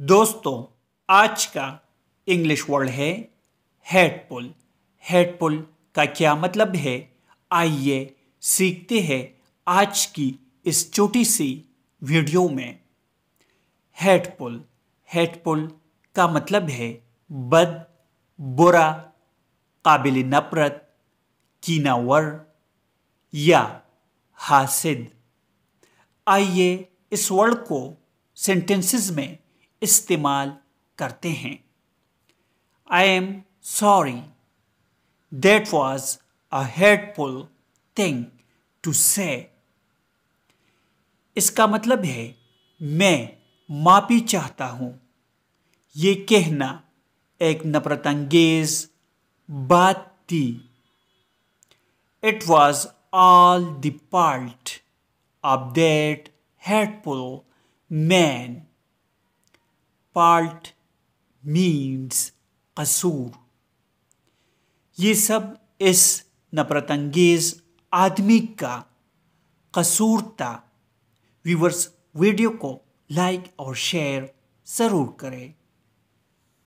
दोस्तों आज का इंग्लिश वर्ड है हेडपुल हेडपुल का क्या मतलब है आइए सीखते हैं आज की इस छोटी सी वीडियो में हेडपुल हेडपुल का मतलब है बद बुरा काबिल नफरत कीनावर या हासिद आइए इस वर्ड को सेंटेंसेस में इस्तेमाल करते हैं I am sorry that was a hateful thing to say इसका मतलब है मैं माफ़ी चाहता हूं ये कहना एक नफरतंगेज बात थी it was all the part of that hateful man part means कसूर ये सब इस नफरतंगेज आदमी का कसूर था व्यूवर्स वीडियो को लाइक और शेयर ज़रूर करें